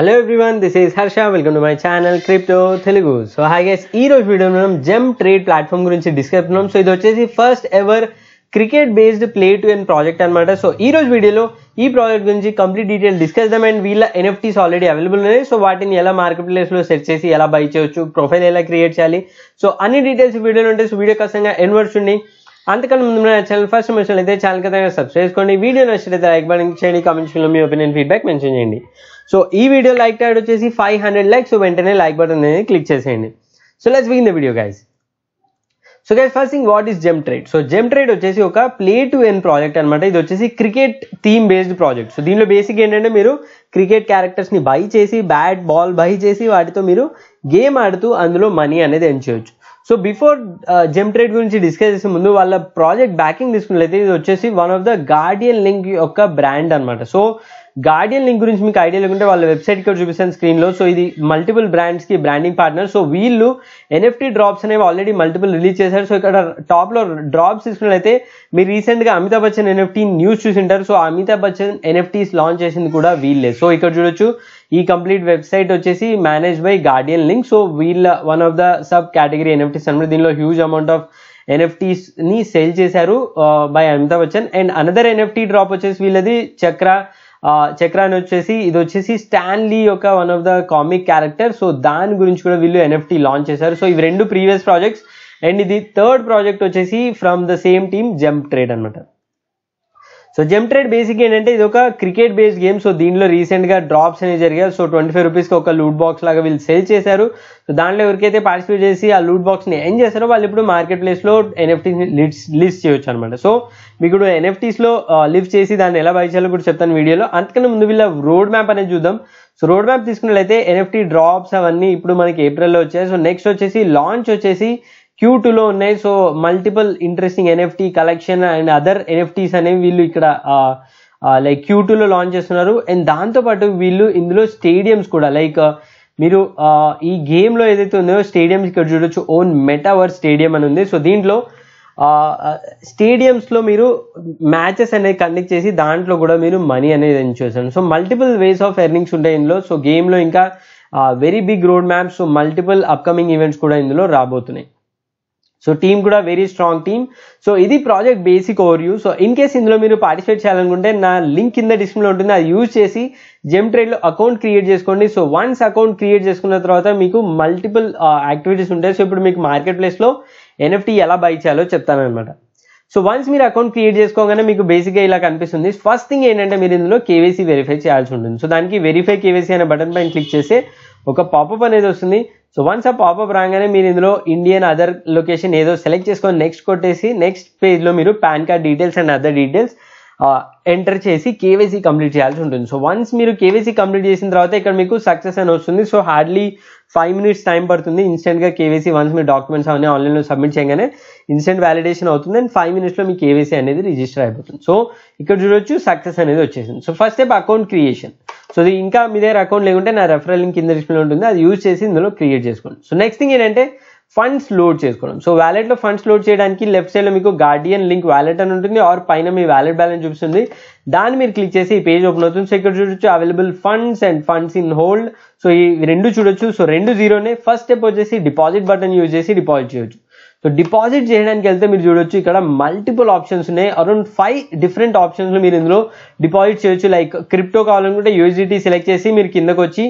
hello everyone this is Harsha welcome to my channel crypto Telugu so hi guys ఈ రోజు వీడియో మనం జెమ్ ట్రేడ్ ప్లాట్ఫామ్ గురించి డిస్కస్ ఉన్నాం సో ఇది వచ్చేసి first ever cricket based play to earn project అనమాట సో ఈ రోజు వీడియోలో ఈ ప్రాజెక్ట్ గురించి కంప్లీట్ డీటెయిల్ డిస్కస్ చేద్దాం అండ్ వీళ్ళ ఎన్ఎఫ్టీస్ ఆల్రెడీ అవైలబుల్ ఉన్నాయి సో వాటిని ఎలా మార్కెట్ ప్లేస్ లో సెట్ చేసి ఎలా బై చేయొచ్చు ప్రొఫైల్ ఎలా క్రియేట్ చేయాలి సో అన్ని డీటెయిల్స్ వీడియోలో ఉంటే సో వీడియో ఖచ్చితంగా ఎన్వర్స్ ఉండి అంతకన్నా ముందు నా ఛానల్ ఫస్ట్ మెన్షన్ అయితే ఛానల్ కదా సబ్స్క్రైబ్ చేసుకోండి వీడియో నచ్చితే లైక్ బటన్ చేయండి కామెంట్ మీ ఒపీనియన్ ఫీడ్బ్యాక్ మెన్షన్ చేయండి సో ఈ వీడియో లైక్ టైడ్ వచ్చేసి ఫైవ్ హండ్రెడ్ లైక్స్ సో వెంటనే లైక్ బటన్ అనేది క్లిక్ చేసేయండి so let's begin the video guys so guys first thing what is gem trade so gem trade వచ్చేసి ఒక ప్లే టు ఎన్ ప్రాజెక్ట్ అనమాట ఇది వచ్చేసి cricket theme based project so దీనిలో basic ఏంటంటే మీరు క్రికెట్ క్యారెక్టర్స్ని బై చేసి బ్యాట్ బాల్ బై చేసి వాటితో మీరు గేమ్ ఆడుతూ అందులో మనీ అనేది ఎర్న్ చేయొచ్చు సో బిఫోర్ జెమ్ ట్రేడ్ గురించి డిస్కస్ చేసే ముందు వాళ్ళ ప్రాజెక్ట్ బ్యాకింగ్ తీసుకున్నట్లయితే ఇది వచ్చేసి one of the guardian link యొక్క బ్రాండ్ అనమాట సో గార్డియన్ లింక్ గురించి మీకు ఐడియా లేకుంటే వాళ్ళ వెబ్సైట్ కూడా చూపిస్తాను స్క్రీన్ లో సో ఇది మల్టిపుల్ బ్రాండ్స్కి బ్రాండింగ్ పార్ట్నర్ సో వీళ్ళు ఎన్ఎఫ్టీ డ్రాప్స్ అనేవి ఆల్రెడీ మల్టిపుల్ రిలీజ్ చేశారు సో ఇక్కడ టాప్లో డ్రాప్స్ తీసుకున్నట్లయితే మీరు రీసెంట్గా అమితాబ్ బచ్చన్ ఎన్ఎఫ్టీ న్యూస్ చూసింటారు so Amitabh Bachchan NFTs launch చేసింది కూడా వీళ్ళే సో ఇక్కడ చూడొచ్చు ఈ కంప్లీట్ వెబ్సైట్ వచ్చేసి manage by guardian link so వీళ్ళ one of the sub category NFTs అనమాట దీనిలో హ్యూజ్ అమౌంట్ ఆఫ్ ఎన్ఎఫ్టీస్ ని సేల్ చేశారు by Amitabh Bachchan and another NFT drop వచ్చేసి వీళ్ళది చక్ర చక్రాన్ని వచ్చేసి ఇది వచ్చేసి స్టాన్లీ యొక్క one of the comic character so దాని గురించి కూడా వీళ్ళు ఎన్ఎఫ్టీ లాంచ్ చేశారు సో ఇవి రెండు ప్రీవియస్ ప్రాజెక్ట్స్ అండ్ ఇది థర్డ్ ప్రాజెక్ట్ వచ్చేసి from the same team gem trade అనమాట సో జెమ్ ట్రేడ్ బేసిక్ ఏంటంటే ఇది ఒక క్రికెట్ బేస్డ్ గేమ్ సో దీనిలో రీసెంట్గా డ్రాప్స్ అనేవి జరిగాయి సో ట్వంటీ ఫైవ్ రూపీస్కి ఒక లూట్ బాక్స్ లాగా వీళ్ళు సేల్ చేశారు సో దాంట్లో ఎవరికైతే పార్టిసిపేట్ చేసి ఆ లూట్ ని ఏం చేస్తారో వాళ్ళు ఇప్పుడు మార్కెట్ ప్లేస్ లో ఎన్ఎఫ్టీ లిస్ట్ లిస్ట్ చేయొచ్చు అనమాట సో మీకు లో లిఫ్ట్ చేసి దాన్ని ఎలా బై చేయాలో కూడా చెప్తాను వీడియోలో అంతకన్నా ముందు వీళ్ళ రోడ్ మ్యాప్ అనేది చూద్దాం సో రోడ్ మ్యాప్ తీసుకున్నట్లయితే ఎన్ఎఫ్టీ డ్రాప్స్ అవన్నీ ఇప్పుడు మనకి ఏప్రిల్లో వచ్చాయి సో నెక్స్ట్ వచ్చేసి లాంచ్ వచ్చేసి Q2 లో ఉన్నాయి so multiple interesting NFT collection and other NFTs అనేవి వీళ్ళు ఇక్కడ లైక్ క్యూ టూలో లాంచ్ చేస్తున్నారు అండ్ దాంతోపాటు వీళ్ళు ఇందులో స్టేడియమ్స్ కూడా లైక్ మీరు ఈ గేమ్లో ఏదైతే ఉందో స్టేడియంస్ ఇక్కడ చూడొచ్చు ఓన్ మెటావర్ స్టేడియం అని ఉంది సో దీంట్లో స్టేడియమ్స్లో మీరు మ్యాచెస్ అనేది కండక్ట్ చేసి దాంట్లో కూడా మీరు మనీ అనేది ఎంజ్ చేస్తారు so multiple ways of earnings ఉంటాయి ఇందులో సో గేమ్లో ఇంకా very big road maps multiple upcoming events కూడా ఇందులో రాబోతున్నాయి సో టీమ్ కూడా వెరీ స్ట్రాంగ్ టీమ్ సో ఇది project basic overview so in case ఇందులో మీరు పార్టిసిపేట్ చేయాలనుకుంటే నా లింక్ కింద డిస్క్రిప్షన్లో ఉంటుంది అది యూజ్ చేసి జెమ్ ట్రేడ్లో అకౌంట్ క్రియేట్ చేసుకోండి సో వన్స్ అకౌంట్ క్రియేట్ చేసుకున్న తర్వాత మీకు మల్టిపుల్ యాక్టివిటీస్ uh, ఉంటాయి సో ఇప్పుడు మీకు మార్కెట్ ప్లేస్లో ఎన్ఎఫ్టీ ఎలా బై చేయాలో చెప్తానమాట సో వన్స్ మీరు అకౌంట్ క్రియేట్ చేసుకోగానే మీకు బేసిక్గా ఇలా కనిపిస్తుంది ఫస్ట్ థింగ్ ఏంటంటే మీరు ఇందులో కేవైసీ వెరిఫై చేయాల్సి ఉంటుంది సో దానికి వెరిఫై కేవైసీ అనే బటన్ పైన క్లిక్ చేస్తే ఒక పాపప్ అనేది వస్తుంది సో వన్స్ ఆ పాపప్ రాగానే మీరు ఇందులో ఇండియన్ అదర్ లొకేషన్ ఏదో సెలెక్ట్ చేసుకొని నెక్స్ట్ కొట్టేసి నెక్స్ట్ పేజ్లో మీరు PAN card details and other details enter చేసి కేవైసీ కంప్లీట్ చేయాల్సి ఉంటుంది సో వన్స్ మీరు కేవైసీ కంప్లీట్ చేసిన తర్వాత ఇక్కడ మీకు సక్సెస్ అని వస్తుంది so hardly five minutes time పడుతుంది గా కేవైసీ వన్స్ మీరు డాక్యుమెంట్స్ అవన్నీ ఆన్లైన్లో సబ్మిట్ చేయగానే ఇన్స్టెంట్ వ్యాలిడేషన్ అవుతుంది అండ్ ఫైవ్ మినిట్స్లో మీ కేవైసీ అనేది రిజిస్టర్ అయిపోతుంది సో ఇక్కడ చూడొచ్చు సక్సెస్ అనేది వచ్చేసింది so first step account creation so ఇంకా మీ దగ్గర అకౌంట్ లేకుంటే నా రెఫరల్ లింక్ కింద డిస్ప్లే ఉంటుంది అది యూజ్ చేసి ఇందులో క్రియేట్ చేసుకోండి సో నెక్స్ట్ థింగ్ ఏంటంటే ఫండ్స్ లోడ్ చేసుకోవడం సో వ్యాలెట్లో ఫండ్స్ లోడ్ చేయడానికి లెఫ్ట్ సైడ్లో మీకు గార్డియన్ లింక్ వ్యాలెట్ అని ఉంటుంది ఆర్ పైన మీ వ్యాలెట్ బ్యాలెన్స్ చూపిస్తుంది దాన్ని మీరు క్లిక్ చేసి ఈ పేజ్ ఓపెన్ అవుతుంది సో ఇక్కడ చూడొచ్చు available funds and funds in hold so ఈ రెండు చూడొచ్చు సో రెండు జీరోనే ఫస్ట్ స్టెప్ వచ్చేసి డిపాజిట్ బటన్ యూజ్ చేసి డిపాజిట్ చేయొచ్చు సో డిపాజిట్ చేయడానికి వెళ్తే మీరు చూడొచ్చు ఇక్కడ మల్టిపుల్ ఆప్షన్స్ ఉన్నాయి అరౌండ్ ఫైవ్ డిఫరెంట్ ఆప్షన్స్ మీరు ఇందులో డిపాజిట్ చేయొచ్చు లైక్ క్రిప్టో కావాలనుకుంటే యూజిటీ సెలెక్ట్ చేసి మీరు కిందకు వచ్చి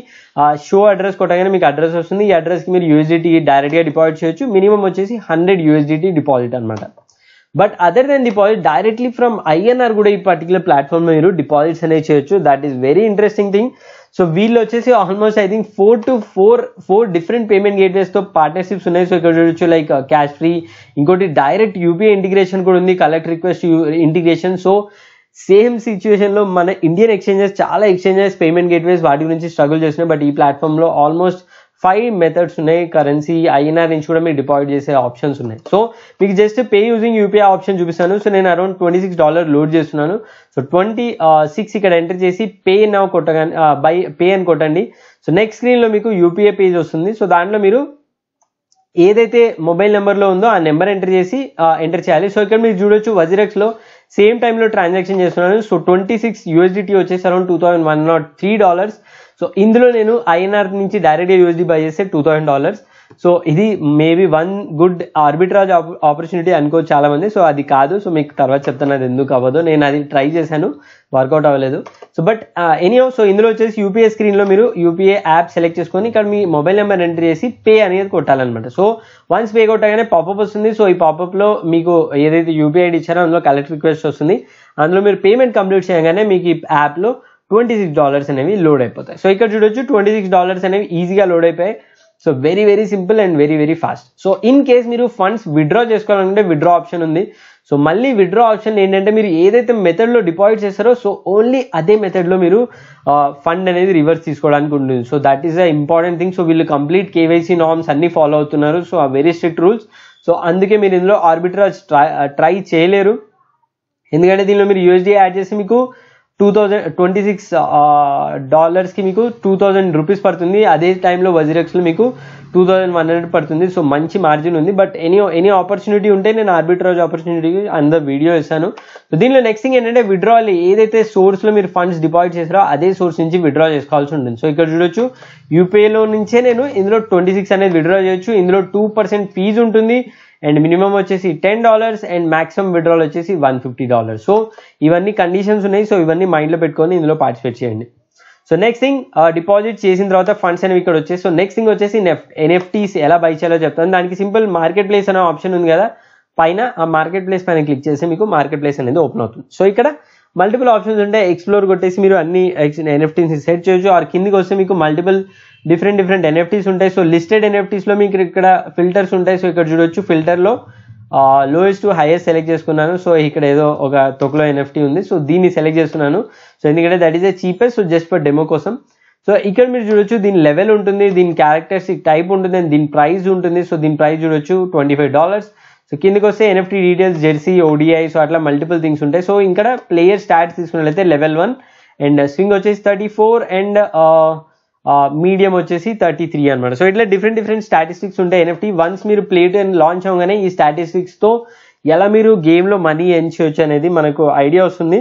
షో అడ్రస్ కొట్టగానే మీకు అడ్రస్ వస్తుంది ఈ అడ్రస్కి మీరు డైరెక్ట్ డైరెక్ట్గా డిపాజిట్ చేయొచ్చు మినిమం వచ్చేసి హండ్రెడ్ యూఎస్డిటీ డిపాజిట్ అనమాట but other than deposit directly from INR కూడా ఈ పర్టికులర్ లో మీరు డిపాజిట్స్ అనేవి చేయొచ్చు that is very interesting thing so వీళ్ళు వచ్చేసి almost I think four to four four different payment తో పార్ట్నర్షిప్స్ ఉన్నాయి సో ఇక్కడ చూడొచ్చు లైక్ క్యాష్ ఫ్రీ ఇంకోటి డైరెక్ట్ యూపీఐ ఇంటిగ్రేషన్ కూడా ఉంది collect request integration so same సిచ్యువేషన్లో మన ఇండియన్ ఎక్స్చేంజెస్ చాలా ఎక్స్చేంజెస్ పేమెంట్ గేట్వేస్ వాటి గురించి స్ట్రగుల్ చేస్తున్నాయి బట్ ఈ లో ఆల్మోస్ట్ ఫైవ్ మెథడ్స్ ఉన్నాయి కరెన్సీ ఐఎన్ఆర్ నుంచి కూడా మీరు డిపాజిట్ చేసే ఆప్షన్స్ ఉన్నాయి సో మీకు just pay using UPI option చూపిస్తాను సో నేను around twenty six dollar load చేస్తున్నాను సో ట్వంటీ సిక్స్ ఇక్కడ ఎంటర్ చేసి పే నా కొట్టగాని బై పే అని కొట్టండి సో నెక్స్ట్ స్క్రీన్లో మీకు యూపీఐ పేజ్ వస్తుంది సో దాంట్లో మీరు ఏదైతే మొబైల్ నెంబర్లో ఉందో ఆ నెంబర్ ఎంటర్ చేసి ఎంటర్ uh, చేయాలి సో ఇక్కడ మీరు చూడొచ్చు వజిరక్స్లో సేమ్ టైంలో ట్రాన్సాక్షన్ చేస్తున్నాను సో ట్వంటీ సిక్స్ యూఎస్డిటీ వచ్చేసి around two thousand one naught three dollars so ఇందులో నేను ఐఎన్ఆర్ నుంచి డైరెక్ట్గా యూఎస్డీ బై చేస్తే టూ థౌసండ్ డాలర్స్ సో ఇది maybe one good arbitrage opportunity అనుకోవచ్చు చాలా మంది సో అది కాదు సో మీకు తర్వాత చెప్తాను అది ఎందుకు అవ్వదు నేను అది ట్రై చేశాను వర్కౌట్ అవ్వలేదు సో బట్ ఎనీ సో ఇందులో వచ్చేసి యూపీఐ స్క్రీన్లో మీరు యూపీఐ యాప్ సెలెక్ట్ చేసుకొని ఇక్కడ మీ మొబైల్ నెంబర్ ఎంటర్ చేసి పే అనేది కొట్టాలన్నమాట సో వన్స్ పే కొట్టగానే పాపప్ వస్తుంది సో ఈ పాపప్లో మీకు ఏదైతే యూపీఐ ఐడి ఇచ్చారో అందులో కలెక్ట్ రిక్వెస్ట్ వస్తుంది అందులో మీరు పేమెంట్ కంప్లీట్ చేయగానే మీకు ఈ యాప్లో ట్వంటీ సిక్స్ డాలర్స్ అనేవి లోడ్ అయిపోతాయి సో ఇక్కడ చూడొచ్చు ట్వంటీ సిక్స్ డాలర్స్ అనేవి ఈజీగా లోడ్ అయిపోయాయి so very very simple and very very fast so in case మీరు ఫండ్స్ విడ్రా చేసుకోవాలంటే విడ్రా ఆప్షన్ ఉంది సో మళ్ళీ విడ్రా ఆప్షన్ ఏంటంటే మీరు ఏదైతే మెథడ్లో డిపాజిట్ చేస్తారో సో ఓన్లీ అదే మెథడ్లో మీరు ఫండ్ అనేది రివర్స్ తీసుకోవడానికి ఉంటుంది so that is a important thing so వీళ్ళు కంప్లీట్ కేవైసీ నామ్స్ అన్ని ఫాలో అవుతున్నారు సో ఆ వెరీ స్ట్రిక్ట్ రూల్స్ సో అందుకే మీరు ఇందులో ఆర్బిట్రాజ్ ట్రై ట్రై చేయలేరు ఎందుకంటే దీనిలో మీరు యూఎస్డీ యాడ్ చేసి మీకు టూ థౌజండ్ ట్వంటీ సిక్స్ డాలర్స్కి మీకు టూ థౌజండ్ రూపీస్ పడుతుంది అదే టైంలో వజిరెక్స్లో మీకు టూ థౌజండ్ వన్ హండ్రెడ్ పడుతుంది సో మంచి మార్జిన్ ఉంది బట్ ఎనీ ఎనీ ఆపర్చునిటీ ఉంటే నేను ఆర్బిట్రాజ్ ఆపర్చునిటీ అందరూ వీడియో ఇస్తాను సో దీనిలో నెక్స్ట్ థింగ్ ఏంటంటే విడ్రాల్ ఏదైతే సోర్స్లో మీరు ఫండ్స్ డిపాజిట్ చేసారో అదే సోర్స్ నుంచి విడ్రా చేసుకోవాల్సి ఉంటుంది సో ఇక్కడ చూడొచ్చు యూపీఐలో నుంచే నేను ఇందులో ట్వంటీ సిక్స్ అనేది విడ్రా చేయొచ్చు ఇందులో టూ పర్సెంట్ ఫీజు ఉంటుంది అండ్ మినిమం వచ్చేసి ten dollars and maximum withdrawal వచ్చేసి వన్ ఫిఫ్టీ డాలర్స్ సో ఇవన్నీ కండిషన్స్ ఉన్నాయి సో ఇవన్నీ మైండ్లో పెట్టుకొని ఇందులో పార్టిసిపేట్ చేయండి సో నెక్స్ట్ థింగ్ డిపాజిట్ చేసిన తర్వాత ఫండ్స్ అనేవి ఇక్కడ వచ్చేసి సో నెక్స్ట్ థింగ్ వచ్చేసి ఎన్ఎఫ్టీస్ ఎలా బై చేయాలో చెప్తాను దానికి సింపుల్ మార్కెట్ ప్లేస్ అనే ఆప్షన్ ఉంది కదా పైన ఆ మార్కెట్ ప్లేస్ పైన క్లిక్ చేస్తే మీకు మార్కెట్ ప్లేస్ అనేది ఓపెన్ అవుతుంది సో ఇక్కడ మల్టిపుల్ ఆప్షన్స్ ఉంటే ఎక్స్ప్లోర్ కొట్టేసి మీరు అన్ని ఎన్ఎఫ్టీస్ సెట్ చేయొచ్చు ఆ కిందికి వస్తే మీకు మల్టిపుల్ డిఫరెంట్ డిఫరెంట్ ఎన్ఎఫ్టీస్ ఉంటాయి సో లిస్టెడ్ ఎన్ఎఫ్టీస్ లో మీకు ఇక్కడ ఫిల్టర్స్ ఉంటాయి సో ఇక్కడ చూడొచ్చు ఫిల్టర్లో లోయెస్ట్ టు హైయెస్ట్ సెలెక్ట్ చేసుకున్నాను సో ఇక్కడ ఏదో ఒక తొకలో ఎన్ఎఫ్టీ ఉంది సో దీన్ని సెలెక్ట్ చేస్తున్నాను సో ఎందుకంటే that is a cheapest so just for demo కోసం సో ఇక్కడ మీరు చూడొచ్చు దీని లెవెల్ ఉంటుంది దీని క్యారెక్టర్స్ టైప్ ఉంటుంది అండ్ దీని ప్రైస్ ఉంటుంది సో దీని ప్రైస్ చూడొచ్చు ట్వంటీ ఫైవ్ డాలర్స్ సో కిందకి వస్తే NFT details jersey ODI so అట్లా మల్టిపుల్ థింగ్స్ ఉంటాయి సో ఇక్కడ ప్లేయర్ స్టాట్స్ తీసుకున్నట్లయితే లెవెల్ వన్ అండ్ స్వింగ్ వచ్చేసి థర్టీ ఫోర్ అండ్ మీడియం వచ్చేసి థర్టీ త్రీ అనమాట సో ఇట్లా డిఫరెంట్ డిఫరెంట్ స్టాటిస్టిక్స్ ఉంటాయి ఎన్ఎఫ్టీ వన్స్ మీరు ప్లేట్ లాంచ్ అవగానే ఈ స్టాటిస్టిక్స్ తో ఎలా మీరు గేమ్లో మనీ ఎంచవచ్చు చేయొచ్చు అనేది మనకు ఐడియా వస్తుంది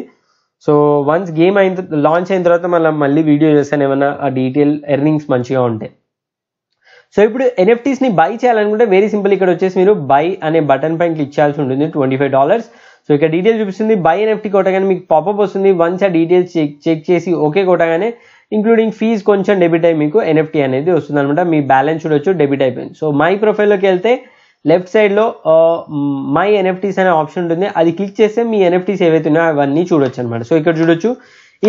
సో వన్స్ గేమ్ అయిన లాంచ్ అయిన తర్వాత మనం మళ్ళీ వీడియో చేస్తాను ఏమైనా ఆ డీటెయిల్ ఎర్నింగ్స్ మంచిగా ఉంటాయి సో ఇప్పుడు ఎన్ఎఫ్టీస్ని బై చేయాలనుకుంటే వెరీ సింపుల్ ఇక్కడ వచ్చేసి మీరు బై అనే బటన్ పైన క్లిక్ చేయాల్సి ఉంటుంది ట్వంటీ ఫైవ్ డాలర్స్ సో ఇక్కడ డీటెయిల్స్ చూపిస్తుంది బై ఎన్ఎఫ్టీ కొట్టగానే మీకు పాపప్ వస్తుంది వన్స్ ఆ డీటెయిల్స్ చెక్ చెక్ చేసి ఓకే కొట్టగానే ఇంక్లూడింగ్ ఫీజ్ కొంచెం డెబిట్ అయ్యి మీకు ఎన్ఎఫ్టీ అనేది వస్తుంది అనమాట మీ బ్యాలెన్స్ చూడొచ్చు డెబిట్ అయిపోయింది సో మై ప్రొఫైల్లోకి వెళ్తే లెఫ్ట్ సైడ్లో మై ఎన్ఎఫ్టీస్ అనే ఆప్షన్ ఉంటుంది అది క్లిక్ చేస్తే మీ ఎన్ఎఫ్టీస్ ఏవైతే ఉన్నాయో అవన్నీ చూడొచ్చు అనమాట సో ఇక్కడ చూడొచ్చు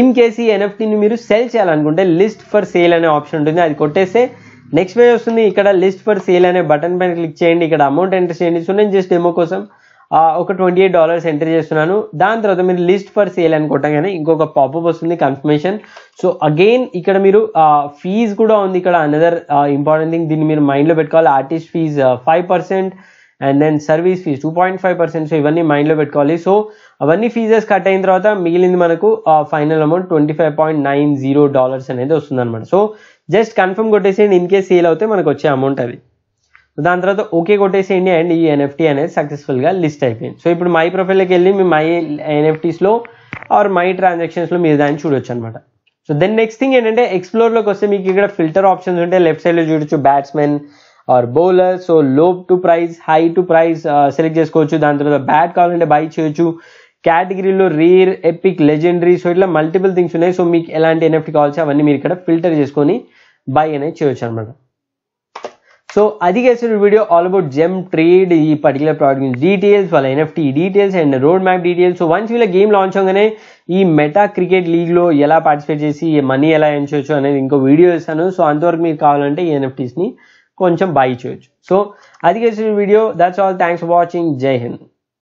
ఇన్ కేసు ఈ ఎన్ఎఫ్టీని మీరు సెల్ చేయాలనుకుంటే లిస్ట్ ఫర్ సేల్ అనే ఆప్షన్ ఉంటుంది అది కొట్టేస్తే నెక్స్ట్ పేజ్ వస్తుంది ఇక్కడ లిస్ట్ ఫర్ సేల్ అనే బటన్ పైన క్లిక్ చేయండి ఇక్కడ అమౌంట్ ఎంటర్ చేయండి సో నేను జస్ట్ డెమో కోసం ఒక ట్వంటీ ఎయిట్ డాలర్స్ ఎంటర్ చేస్తున్నాను దాని తర్వాత మీరు లిస్ట్ ఫర్ సేల్ కానీ ఇంకొక పాపప్ వస్తుంది కన్ఫర్మేషన్ సో అగైన్ ఇక్కడ మీరు ఫీజ్ కూడా ఉంది ఇక్కడ అనదర్ ఇంపార్టెంట్ థింగ్ దీన్ని మీరు మైండ్లో పెట్టుకోవాలి artist fees five percent and then service fees two point five percent so ఇవన్నీ మైండ్లో పెట్టుకోవాలి సో అవన్నీ ఫీజెస్ కట్ అయిన తర్వాత మిగిలింది మనకు final amount twenty five point nine zero dollars అనేది వస్తుందన్నమాట సో జస్ట్ కన్ఫర్మ్ కొట్టేసేయండి ఇన్ కేస్ సేల్ అవుతే మనకు వచ్చే అమౌంట్ అది దాని తర్వాత ఓకే కొట్టేసేయండి అండ్ ఈ ఎన్ఎఫ్టీ అనేది సక్సెస్ఫుల్గా లిస్ట్ అయిపోయింది సో ఇప్పుడు మై ప్రొఫైల్కి వెళ్ళి మీ మై ఎన్ఎఫ్టీస్లో ఆర్ మై ట్రాన్సాక్షన్స్లో మీరు దాన్ని చూడొచ్చు అనమాట సో దెన్ నెక్స్ట్ థింగ్ ఏంటంటే ఎక్స్ప్లోర్లోకి వస్తే మీకు ఇక్కడ ఫిల్టర్ ఆప్షన్స్ ఉంటే లెఫ్ట్ సైడ్లో చూడొచ్చు batsmen or bowler so low to price high to price select చేసుకోవచ్చు దాని తర్వాత బ్యాట్ కావాలంటే బై చేయొచ్చు కేటగిరీలో రియర్ ఎపిక్ లెజెండరీ సో ఇట్లా మల్టిపుల్ థింగ్స్ ఉన్నాయి సో మీకు ఎలాంటి ఎన్ఎఫ్టీ కావాల్సి అవన్నీ మీరు ఇక్కడ ఫిల్టర్ చేసుకొని బై అనేది చేయొచ్చు అనమాట సో అది చేసిన video all about Gem Trade ఈ పర్టికులర్ ప్రోడక్ట్ గురించి డీటెయిల్స్ వాళ్ళ NFT details and road map details so once వీళ్ళ గేమ్ లాంచ్ అవగానే ఈ మెటా క్రికెట్ లీగ్లో ఎలా పార్టిసిపేట్ చేసి మనీ ఎలా ఎంచవచ్చు అనేది ఇంకో వీడియో ఇస్తాను సో అంతవరకు మీరు కావాలంటే ఈ ఎన్ఎఫ్టీస్ని కొంచెం బై చేయొచ్చు సో అది video that's all thanks for watching జై హింద్